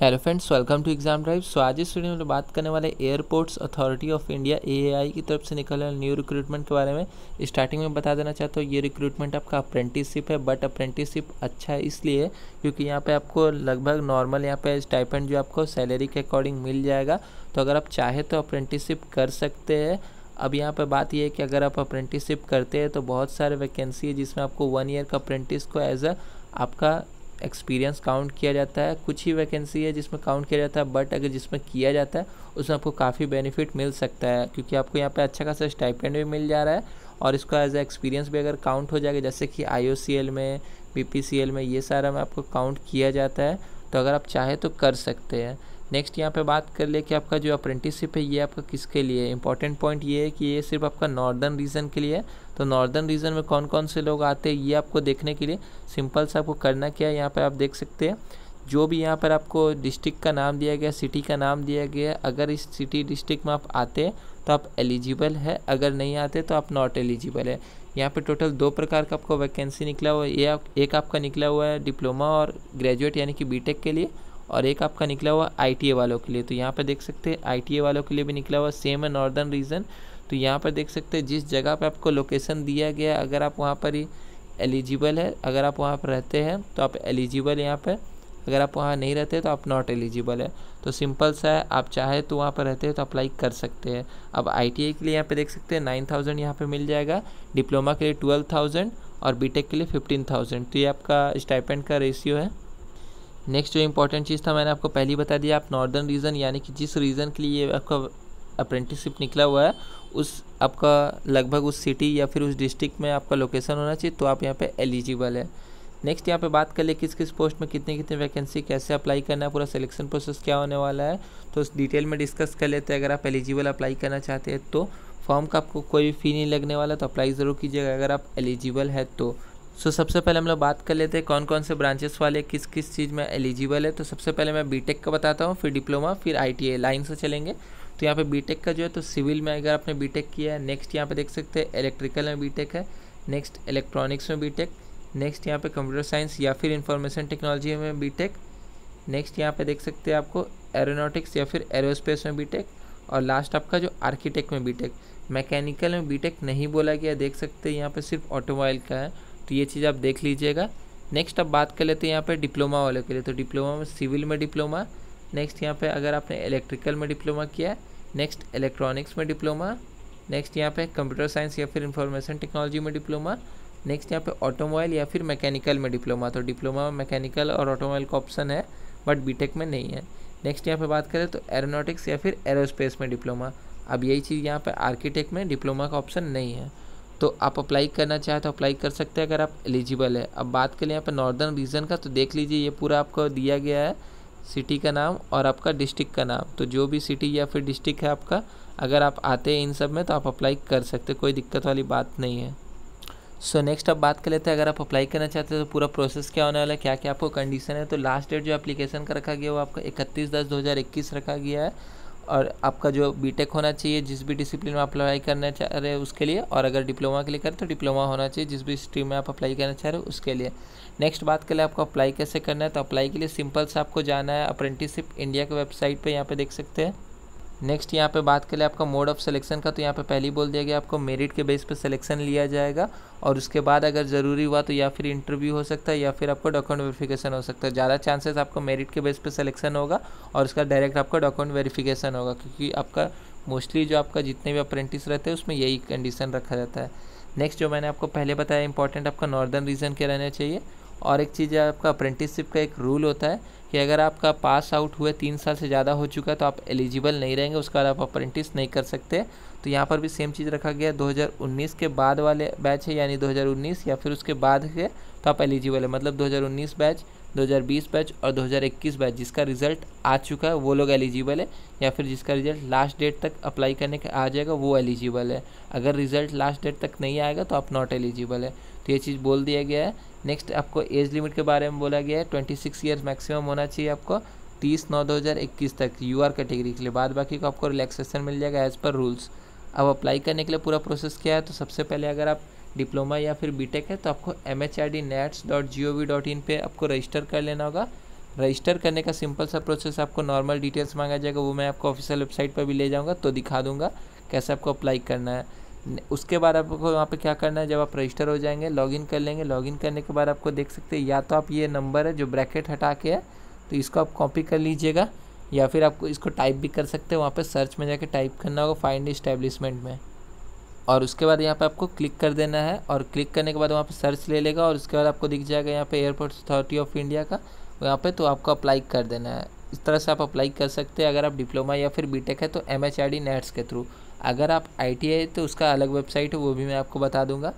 hello friends welcome to exam drive so आज इस video में बात करने वाले airports authority of India A की तरफ से निकल वाले न्यू रिक्रूटमेंट के बारे में स्टार्टिंग में बता देना चाहता हूँ ये रिक्रूटमेंट आपका अप्रेंटिसशिप है बट अप्रेंटिसशिप अच्छा है इसलिए क्योंकि यहाँ पे आपको लगभग नॉर्मल यहाँ पे स्टाइपेंट जो आपको सैलरी के अकॉर्डिंग मिल जाएगा तो अगर आप चाहें तो अप्रेंटिसशिप कर सकते हैं अब यहाँ पर बात यह है कि अगर आप अप्रेंटिसशिप करते हैं तो बहुत सारे वैकेंसी है जिसमें आपको वन ईयर का अप्रेंटिस को एज अ आपका एक्सपीरियंस काउंट किया जाता है कुछ ही वैकेंसी है जिसमें काउंट किया जाता है बट अगर जिसमें किया जाता है उसमें आपको काफ़ी बेनिफिट मिल सकता है क्योंकि आपको यहाँ पे अच्छा खासा स्टाइपेंड भी मिल जा रहा है और इसका एज ए एक्सपीरियंस भी अगर काउंट हो जाएगा जैसे कि आई में बी में ये सारा में आपको काउंट किया जाता है तो अगर आप चाहें तो कर सकते हैं नेक्स्ट यहाँ पे बात कर ले कि आपका जो अप्रेंटिसशिप है ये आपका किसके लिए इंपॉर्टेंट पॉइंट ये है कि ये सिर्फ आपका नॉर्दर्न रीजन के लिए है तो नॉर्दर्न रीजन में कौन कौन से लोग आते हैं ये आपको देखने के लिए सिंपल से आपको करना क्या है यहाँ पर आप देख सकते हैं जो भी यहाँ पर आपको डिस्ट्रिक्ट का नाम दिया गया सिटी का नाम दिया गया अगर इस सिटी डिस्ट्रिक्ट में आप आते तो आप एलिजिबल है अगर नहीं आते तो आप नॉट एलिजिबल है यहाँ पे टोटल दो प्रकार का आपको वैकेंसी निकला हुआ है एक आपका निकला हुआ है डिप्लोमा और ग्रेजुएट यानी कि बीटेक के लिए और एक आपका निकला हुआ आई वालों के लिए तो यहाँ पर देख सकते हैं आई वालों के लिए भी निकला हुआ सेम है नॉर्दर्न रीजन तो यहाँ पर देख सकते हैं जिस जगह पर आपको लोकेशन दिया गया अगर आप वहाँ पर ही एलिजिबल है अगर आप वहाँ पर रहते हैं तो आप एलिजिबल यहाँ पर अगर आप वहाँ नहीं रहते तो आप नॉट एलिजिबल है तो सिंपल सा है आप चाहे तो वहाँ पर रहते हैं तो अप्लाई कर सकते हैं अब आई के लिए यहाँ पे देख सकते हैं नाइन थाउजेंड यहाँ पर मिल जाएगा डिप्लोमा के लिए ट्वेल्व थाउजेंड और बीटेक के लिए फिफ्टीन थाउजेंड तो ये आपका स्टाइपेंड का रेशियो है नेक्स्ट जो इंपॉर्टेंट चीज़ था मैंने आपको पहली बता दिया आप नॉर्दर्न रीजन यानी कि जिस रीजन के लिए आपका अप्रेंटिसशिप निकला हुआ है उस आपका लगभग उस सिटी या फिर उस डिस्ट्रिक्ट में आपका लोकेशन होना चाहिए तो आप यहाँ पे एलिजिबल है नेक्स्ट यहाँ पे बात कर ले किस किस पोस्ट में कितनी कितनी वैकेंसी कैसे अप्लाई करना है पूरा सिलेक्शन प्रोसेस क्या होने वाला है तो उस डिटेल में डिस्कस कर लेते हैं अगर आप एलिजिबल अप्लाई करना चाहते हैं तो फॉर्म का आपको कोई भी फ़ी नहीं लगने वाला तो अप्लाई ज़रूर कीजिएगा अगर आप एलिजिबल है तो सो so, सबसे पहले हम लोग बात कर लेते हैं कौन कौन से ब्रांचेस वाले किस किस चीज़ में एलिजिबल है तो सबसे पहले मैं बीटेक का बताता हूँ फिर डिप्लोमा फिर आईटीआई लाइन से चलेंगे तो यहाँ पे बीटेक का जो है तो सिविल में अगर आपने बीटेक किया है नेक्स्ट यहाँ पे देख सकते हैं इलेक्ट्रिकल में बी है नेक्स्ट इलेक्ट्रॉनिक्स में बी नेक्स्ट यहाँ पर कंप्यूटर साइंस या फिर इंफॉर्मेशन टेक्नोलॉजी में बी नेक्स्ट यहाँ पर देख सकते हैं आपको एरोनॉटिक्स या फिर एरोस्पेस में बी और लास्ट आपका जो आर्किटेक्ट में बी मैकेनिकल में बीटेक नहीं बोला गया देख सकते हैं यहाँ पे सिर्फ ऑटोमोबाइल का है तो ये चीज़ आप देख लीजिएगा नेक्स्ट आप बात कर लेते हैं यहाँ पे डिप्लोमा वालों के लिए तो डिप्लोमा में सिविल में डिप्लोमा नेक्स्ट यहाँ पे अगर आपने इलेक्ट्रिकल में डिप्लोमा किया नेक्स्ट इलेक्ट्रॉनिक्स में डिप्लोमा नेक्स्ट यहाँ पे कंप्यूटर साइंस या फिर इंफॉर्मेशन टेक्नोलॉजी में डिप्लोमा नेक्स्ट यहाँ पे ऑटोमोबाइल या फिर मैकेनिकल में डिप्लोमा तो डिप्लोमा में मैकेनिकल और ऑटोमोबाइल का ऑप्शन है बट बीटेक में नहीं है नेक्स्ट यहाँ पर बात करें तो एरोनॉटिक्स या फिर एरोस्पेस में डिप्लोमा अब यही चीज़ यहाँ पर आर्किटेक्ट में डिप्लोमा का ऑप्शन नहीं है तो आप अप्लाई करना चाहें तो अप्लाई कर सकते हैं अगर आप एलिजिबल है अब बात करें यहाँ पर नॉर्दर्न रीजन का तो देख लीजिए ये पूरा आपको दिया गया है सिटी का नाम और आपका डिस्ट्रिक्ट का नाम तो जो भी सिटी या फिर डिस्ट्रिक्ट है आपका अगर आप आते हैं इन सब में तो आप अप्लाई कर सकते कोई दिक्कत वाली बात नहीं है सो नेक्स्ट आप बात कर लेते हैं अगर आप अप्लाई करना चाहते हैं तो पूरा प्रोसेस क्या होने वाला है क्या क्या आपको कंडीशन है तो लास्ट डेट जो एप्लीकेशन का रखा गया वो आपका इकतीस दस दो हज़ार इक्कीस रखा गया है और आपका जो बीटेक होना चाहिए जिस भी डिसिप्लिन में आप अप्लाई करना चाह रहे हो उसके लिए और अगर डिप्लोमा के लिए करें तो डिप्लोमा होना चाहिए जिस भी स्ट्रीम में आप अप्लाई करना चाह रहे हो उसके लिए नेक्स्ट बात करें आपको अप्लाई कैसे करना है तो अप्लाई के लिए सिंपल से आपको जाना है अप्रेंटिसिप इंडिया के वेबसाइट पर यहाँ पर देख सकते हैं नेक्स्ट यहाँ पे बात करें आपका मोड ऑफ सिलेक्शन का तो यहाँ पे पहले बोल दिया गया आपको मेरिट के बेस पे सिलेक्शन लिया जाएगा और उसके बाद अगर ज़रूरी हुआ तो या फिर इंटरव्यू हो सकता है या फिर आपको डॉक्यूमेंट वेरिफिकेशन हो सकता है ज़्यादा चांसेस आपको मेरिट के बेस पे सिलेक्शन होगा और उसका डायरेक्ट आपका डॉक्यूमेंट वेरीफिकेशन होगा क्योंकि आपका मोस्टली जो आपका जितने भी अप्रेंटिस रहते हैं उसमें यही कंडीशन रखा जाता है नेक्स्ट जो मैंने आपको पहले बताया इंपॉर्टेंट आपका नॉर्दर्न रीजन के रहने चाहिए और एक चीज़ है आपका अप्रेंटिसशिप का एक रूल होता है कि अगर आपका पास आउट हुए तीन साल से ज़्यादा हो चुका है तो आप एलिजिबल नहीं रहेंगे उसके बाद आप अप्रेंटिस नहीं कर सकते तो यहाँ पर भी सेम चीज़ रखा गया 2019 के बाद वाले बैच है यानी 2019 या फिर उसके बाद के तो आप एलिजिबल है मतलब 2019 बैच 2020 बैच और 2021 बैच जिसका रिजल्ट आ चुका है वो लोग एलिजिबल है या फिर जिसका रिजल्ट लास्ट डेट तक अप्लाई करने का आ जाएगा वो एलिजिबल है अगर रिजल्ट लास्ट डेट तक नहीं आएगा तो आप नॉट एलिजिबल है तो ये चीज़ बोल दिया गया है नेक्स्ट आपको एज लिमिट के बारे में बोला गया है ट्वेंटी सिक्स ईयर्स मैक्सिमम होना चाहिए आपको तीस नौ दो हज़ार इक्कीस तक यू आर कैटेगरी के लिए बाद बाकी को आपको रिलैक्सेशन मिल जाएगा एज़ पर रूल्स अब अप्लाई करने के लिए पूरा प्रोसेस क्या है तो सबसे पहले अगर आप डिप्लोमा या फिर बीटेक है तो आपको M H I D NATS dot G O V dot in पर आपको रजिस्टर कर लेना होगा रजिस्टर करने का सिंपल सा प्रोसेस आपको नॉर्मल डिटेल्स मांगा जाएगा वो मैं आपको ऑफिशियल वेबसाइट पर भी ले जाऊँगा तो दिखा दूँगा कैसे आपको अप्लाई करना है उसके बाद आपको वहाँ पे क्या करना है जब आप रजिस्टर हो जाएंगे लॉगिन कर लेंगे लॉगिन करने के बाद आपको देख सकते हैं या तो आप ये नंबर है जो ब्रैकेट हटा के है तो इसको आप कॉपी कर लीजिएगा या फिर आपको इसको टाइप भी कर सकते हैं वहाँ पर सर्च में जाके टाइप करना होगा फाइंड इस्टेब्लिशमेंट में और उसके बाद यहाँ पे आपको क्लिक कर देना है और क्लिक करने के बाद वहाँ पे सर्च ले लेगा और उसके बाद आपको दिख जाएगा यहाँ पे एयरपोर्ट अथॉरिटी ऑफ इंडिया का यहाँ पे तो आपको अप्लाई कर देना है इस तरह से आप अप्लाई कर सकते हैं अगर आप डिप्लोमा या फिर बी है तो एम एच डी नेट्स के थ्रू अगर आप आई टी आई तो उसका अलग वेबसाइट है वो भी मैं आपको बता दूंगा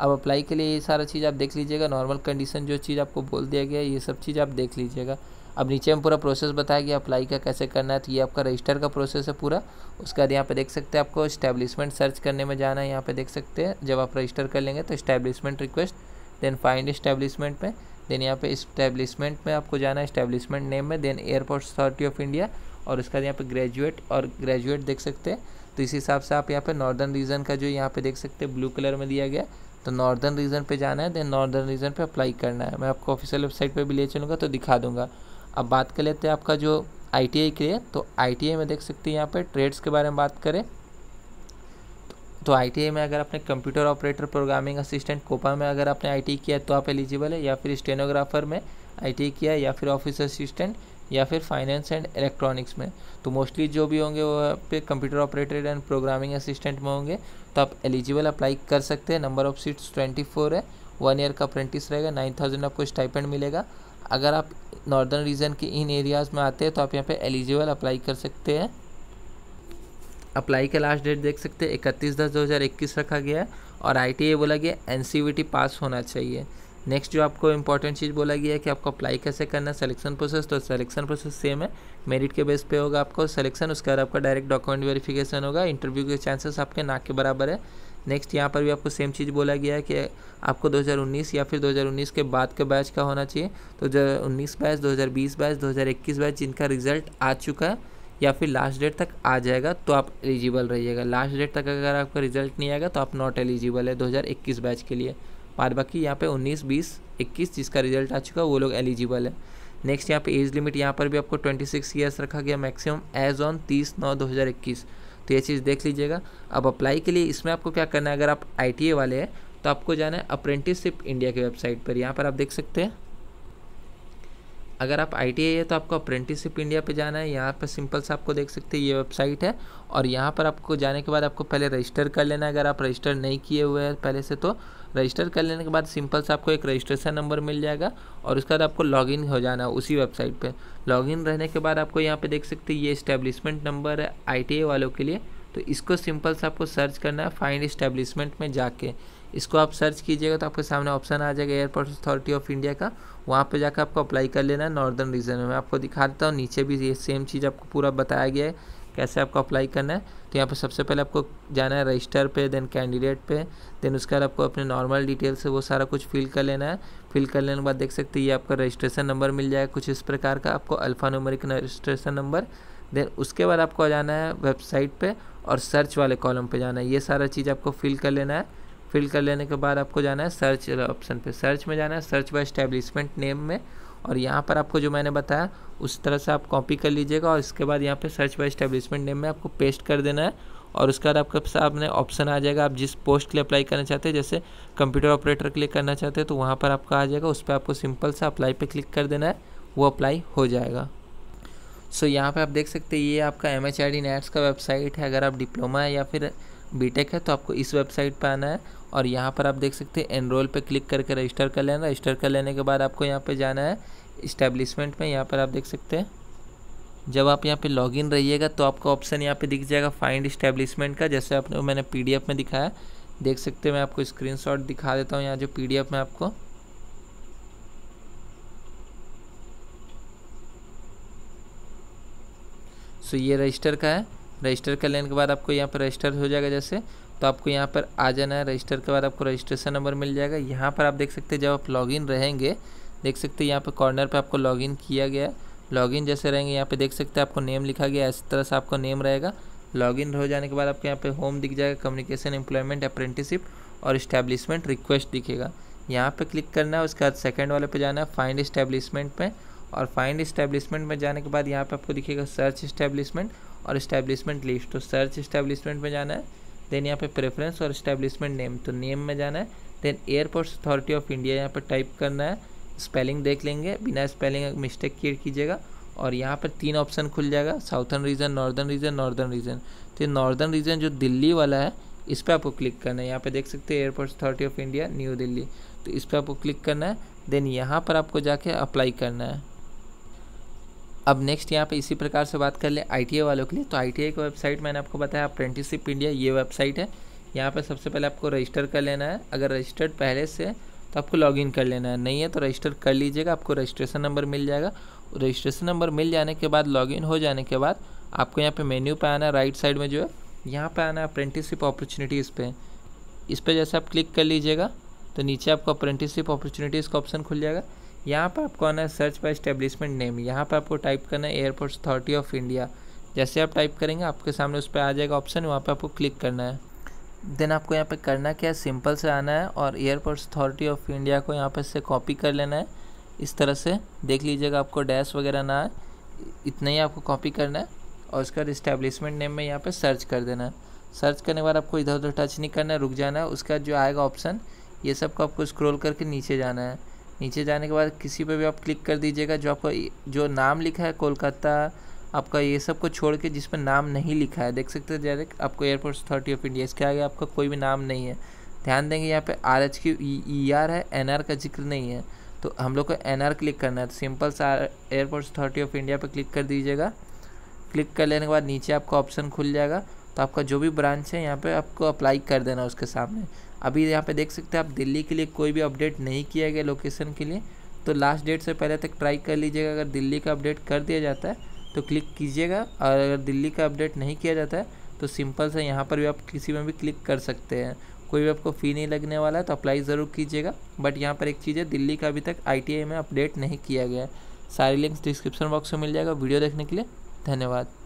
अब अप्लाई के लिए ये सारा चीज़ आप देख लीजिएगा नॉर्मल कंडीशन जो चीज़ आपको बोल दिया गया ये सब चीज़ आप देख लीजिएगा अब नीचे हम पूरा प्रोसेस बताया गया अप्लाई का कैसे करना है तो ये आपका रजिस्टर का प्रोसेस है पूरा उसके बाद यहाँ पे देख सकते हैं आपको स्टैब्लिशमेंट सर्च करने में जाना है यहाँ पे देख सकते हैं जब आप रजिस्टर कर लेंगे तो establishment request then find establishment में देन यहाँ पे इस्टेब्लिशमेंट में आपको जाना है स्टैब्लिशमेंट नेम में then airport authority of India और उसके बाद यहाँ पे ग्रेजुएट और ग्रेजुएट देख सकते हैं तो इस हिसाब से आप यहाँ पर नॉर्दर्न रीजन का जो यहाँ पे देख सकते हैं ब्लू कलर में दिया गया तो नॉर्दर्न रीजन पे जाना है देन नॉर्दर्न रीजन पे अप्लाई करना है मैं आपको ऑफिशियल वेबसाइट पे भी ले चलूँगा तो दिखा दूँगा अब बात कर लेते हैं आपका जो आई टी आई के लिए तो आई टी आई में देख सकते हैं यहाँ पर ट्रेड्स के बारे में बात करें तो आई टी आई में अगर आपने computer operator programming assistant COPA में अगर आपने आई टी किया है तो आप एलिजिबल है या फिर स्टेनोग्राफर में आई टी किया है या फिर ऑफिस असिस्टेंट या फिर फाइनेंस एंड इलेक्ट्रॉनिक्स में तो मोस्टली जो भी होंगे वो पे computer operator and programming assistant में होंगे तो आप एलिजिबल अप्लाई कर सकते हैं number of seats twenty four है वन ईयर का अप्रेंटिस रहेगा नाइन थाउजेंड आपको स्टाइपेंड मिलेगा अगर आप नॉर्दर्न रीजन के इन एरियाज़ में आते हैं तो आप यहाँ पे एलिजिबल अप्लाई कर सकते हैं अप्लाई का लास्ट डेट देख सकते हैं इकतीस दस दो हज़ार इक्कीस रखा गया है और आई टी ए बोला गया एन सी वी टी पास होना चाहिए नेक्स्ट जो आपको इंपॉर्टेंट चीज़ बोला गया है कि आपको अप्लाई कैसे करना है सिलेक्शन प्रोसेस तो सिलेक्शन प्रोसेस सेम है मेरिट के बेस पे होगा आपको सिलेक्शन उसके बाद आपका डायरेक्ट डॉक्यूमेंट वेरिफिकेशन होगा इंटरव्यू के चांसेस आपके नाक के बराबर है नेक्स्ट यहाँ पर भी आपको सेम चीज़ बोला गया है कि आपको 2019 या फिर 2019 के बाद के बैच का होना चाहिए तो जो उन्नीस बैच 2020 बैच 2021 बैच जिनका रिजल्ट आ चुका है या फिर लास्ट डेट तक आ जाएगा तो आप एलिजिबल रहिएगा लास्ट डेट तक अगर आपका रिजल्ट नहीं आएगा तो आप नॉट एलिजिबल है 2021 बैच के लिए बाद बाकी यहाँ पे 19, 20, 21 जिसका रिजल्ट आ चुका है वो लोग एलिजिबल है नेक्स्ट यहाँ पे एज लिमिट यहाँ पर भी आपको 26 सिक्स ईयर्स रखा गया मैक्सिमम एज ऑन 30 नौ 2021 तो ये चीज़ देख लीजिएगा अब अप्लाई के लिए इसमें आपको क्या करना है अगर आप आई वाले हैं तो आपको जाना है अप्रेंटिसशिप इंडिया की वेबसाइट पर यहाँ पर आप देख सकते हैं अगर आप आई है तो आपको अप्रेंटिसशिप इंडिया पे जाना है यहाँ पर सिंपल से आपको देख सकते हैं ये वेबसाइट है और यहाँ पर आपको जाने के बाद आपको पहले रजिस्टर कर लेना है अगर आप रजिस्टर नहीं किए हुए हैं पहले से तो रजिस्टर कर लेने के बाद सिंपल से आपको एक रजिस्ट्रेशन नंबर मिल जाएगा और उसके बाद आपको लॉगिन हो जाना है उसी वेबसाइट पे लॉगिन रहने के बाद आपको यहाँ पे देख सकते हैं ये इस्टेब्लिशमेंट नंबर है आई वालों के लिए तो इसको सिंपल से आपको सर्च करना है फाइंड इस्टेब्लिशमेंट में जाके इसको आप सर्च कीजिएगा तो आपके सामने ऑप्शन आ जाएगा एयरपोर्ट अथॉरिटी ऑफ इंडिया का वहाँ पर जाकर आपको अप्लाई कर लेना है नॉर्दर्न रीजन में मैं आपको दिखाता हूँ नीचे भी ये सेम चीज़ आपको पूरा बताया गया है कैसे आपको अप्लाई करना है तो यहाँ पर सबसे पहले आपको जाना है रजिस्टर पे देन कैंडिडेट पे देन उसके बाद आपको अपने नॉर्मल डिटेल से वो सारा कुछ फिल कर लेना है फिल कर लेने के बाद देख सकते हैं ये आपका रजिस्ट्रेशन नंबर मिल जाएगा कुछ इस प्रकार का आपको alphanumeric registration number then उसके बाद आपको जाना है वेबसाइट पर और सर्च वाले कॉलम पर जाना है ये सारा चीज़ आपको फिल कर लेना है फिल कर लेने के बाद आपको जाना है सर्च ऑप्शन पर सर्च में जाना है सर्च बाय स्टैब्लिशमेंट नेम में और यहाँ पर आपको जो मैंने बताया उस तरह से आप कॉपी कर लीजिएगा और इसके बाद यहाँ पे सर्च बाय इस्टेब्लिशमेंट नेम में आपको पेस्ट कर देना है और उसके बाद आपके सामने ऑप्शन आ जाएगा आप जिस पोस्ट के लिए अप्लाई करना चाहते हैं जैसे कंप्यूटर ऑपरेटर के लिए करना चाहते हैं तो वहाँ पर आपका आ जाएगा उस पर आपको सिंपल सा अप्लाई पर क्लिक कर देना है वो अप्लाई हो जाएगा सो यहाँ पर आप देख सकते हैं ये आपका एम एच आई का वेबसाइट है अगर आप डिप्लोमा है या फिर बीटेक है तो आपको इस वेबसाइट पर आना है और यहाँ पर आप देख सकते हैं एनरोल पे क्लिक करके रजिस्टर कर लेना रजिस्टर कर लेने के बाद आपको यहाँ पे जाना है इस्टेब्लिशमेंट में यहाँ पर आप देख सकते हैं जब आप यहाँ पे लॉगिन रहिएगा तो आपको ऑप्शन यहाँ पे दिख जाएगा फाइंड इस्टेब्लिशमेंट का जैसे आपने मैंने पीडीएफ में दिखाया देख सकते हैं मैं आपको स्क्रीनशॉट दिखा देता हूँ यहाँ जो पीडीएफ में आपको सो ये रजिस्टर का है रजिस्टर कर लेने के बाद आपको यहाँ पर रजिस्टर हो जाएगा जैसे तो आपको यहाँ पर आ जाना है रजिस्टर के बाद आपको रजिस्ट्रेशन नंबर मिल जाएगा यहाँ पर आप देख सकते हैं जब आप लॉगिन रहेंगे देख सकते हैं यहाँ पर कॉर्नर पर आपको लॉगिन किया गया लॉगिन जैसे रहेंगे यहाँ पे देख सकते हैं आपको नेम लिखा गया इस तरह से आपको नेम रहेगा लॉगिन हो जाने के बाद आपको यहाँ पे होम दिख जाएगा कम्युनिकेशन एम्प्लॉयमेंट अप्रेंटिसिप और इस्टेब्लिशमेंट रिक्वेस्ट दिखेगा यहाँ पर क्लिक करना है उसके बाद सेकेंड वाले पे जाना है फाइंड इस्टेब्लिशमेंट में और फाइंड इस्टेब्लिशमेंट में जाने के बाद यहाँ पे आपको दिखेगा सर्च इस्टेब्लिशमेंट और इस्टेब्लिशमेंट लिस्ट तो सर्च इस्टेब्लिशमेंट में जाना है देन यहाँ पे प्रेफरेंस और इस्टेब्लिशमेंट नेम तो नेम में जाना है then airports authority of India यहाँ पर टाइप करना है स्पेलिंग देख लेंगे बिना स्पेलिंग मिस्टेक क्रिएट कीजिएगा और यहाँ पर तीन ऑप्शन खुल जाएगा southern region northern region northern region तो ये नॉर्दर्न रीजन जो दिल्ली वाला है इस पर आपको क्लिक करना है यहाँ पे देख सकते हैं airport authority of India New Delhi तो इस पर आपको क्लिक करना है देन यहाँ पर आपको जाके अप्लाई करना है अब नेक्स्ट यहाँ पे इसी प्रकार से बात कर ले आई वालों के लिए तो आई की वेबसाइट मैंने आपको बताया अप्रेंटिसिप इंडिया ये वेबसाइट है यहाँ पे सबसे पहले आपको रजिस्टर कर लेना है अगर रजिस्टर्ड पहले से तो आपको लॉगिन कर लेना है नहीं है तो रजिस्टर कर लीजिएगा आपको रजिस्ट्रेशन नंबर मिल जाएगा रजिस्ट्रेशन नंबर मिल जाने के बाद लॉगिन हो जाने के बाद आपको यहाँ पे मेन्यू पे आना है राइट साइड में जो है यहाँ पे आना है अप्रेंटिसशिप अपॉर्चुनिटीज़ पे इस पर जैसे आप क्लिक कर लीजिएगा तो नीचे आपको अप्रेंटिसिप अपॉर्चुनिटीज़ का ऑप्शन खुल जाएगा यहाँ पर आपको आना है सर्च पर इस्टेब्लिशमेंट नेम यहाँ पर आपको टाइप करना है एयरपोर्ट अथॉरिटी ऑफ इंडिया जैसे आप टाइप करेंगे आपके सामने उस पर आ जाएगा ऑप्शन वहाँ पर आपको क्लिक करना है देन आपको यहाँ पर करना क्या है सिंपल से आना है और एयरपोर्ट अथॉरिटी ऑफ इंडिया को यहाँ पर से कॉपी कर लेना है इस तरह से देख लीजिएगा आपको डैश वगैरह ना है इतना ही आपको कॉपी करना है और उसका इस्टेब्लिशमेंट नेम में यहाँ पर सर्च कर देना है सर्च करने के बाद आपको इधर उधर टच नहीं करना है रुक जाना है उसका जो आएगा ऑप्शन ये सब को आपको स्क्रॉल करके नीचे जाना है नीचे जाने के बाद किसी पर भी आप क्लिक कर दीजिएगा जो आपका जो नाम लिखा है कोलकाता आपका ये सब को छोड़ के जिस पर नाम नहीं लिखा है देख सकते हैं डायरेक्ट आपको एयरपोर्ट अथॉरिटी ऑफ इंडिया इसके आगे आपका कोई भी नाम नहीं है ध्यान देंगे यहाँ पे आर एच की ई आर है एन आर का जिक्र नहीं है तो हम लोग को एन आर क्लिक करना है तो सिंपल सा एयरपोर्ट अथॉरिटी ऑफ इंडिया पर क्लिक कर दीजिएगा क्लिक कर लेने के बाद नीचे आपका ऑप्शन खुल जाएगा तो आपका जो भी ब्रांच है यहाँ पर आपको अप्लाई कर देना उसके सामने अभी यहाँ पे देख सकते हैं आप दिल्ली के लिए कोई भी अपडेट नहीं किया गया लोकेशन के लिए तो लास्ट डेट से पहले तक ट्राई कर लीजिएगा अगर दिल्ली का अपडेट कर दिया जाता है तो क्लिक कीजिएगा और अगर दिल्ली का अपडेट नहीं किया जाता है तो सिंपल से यहाँ पर भी आप किसी में भी क्लिक कर सकते हैं कोई भी आपको फ़ी नहीं लगने वाला है तो अप्लाई ज़रूर कीजिएगा बट यहाँ पर एक चीज़ है दिल्ली का अभी तक आई में अपडेट नहीं किया गया है सारी लिंक्स डिस्क्रिप्शन बॉक्स में मिल जाएगा वीडियो देखने के लिए धन्यवाद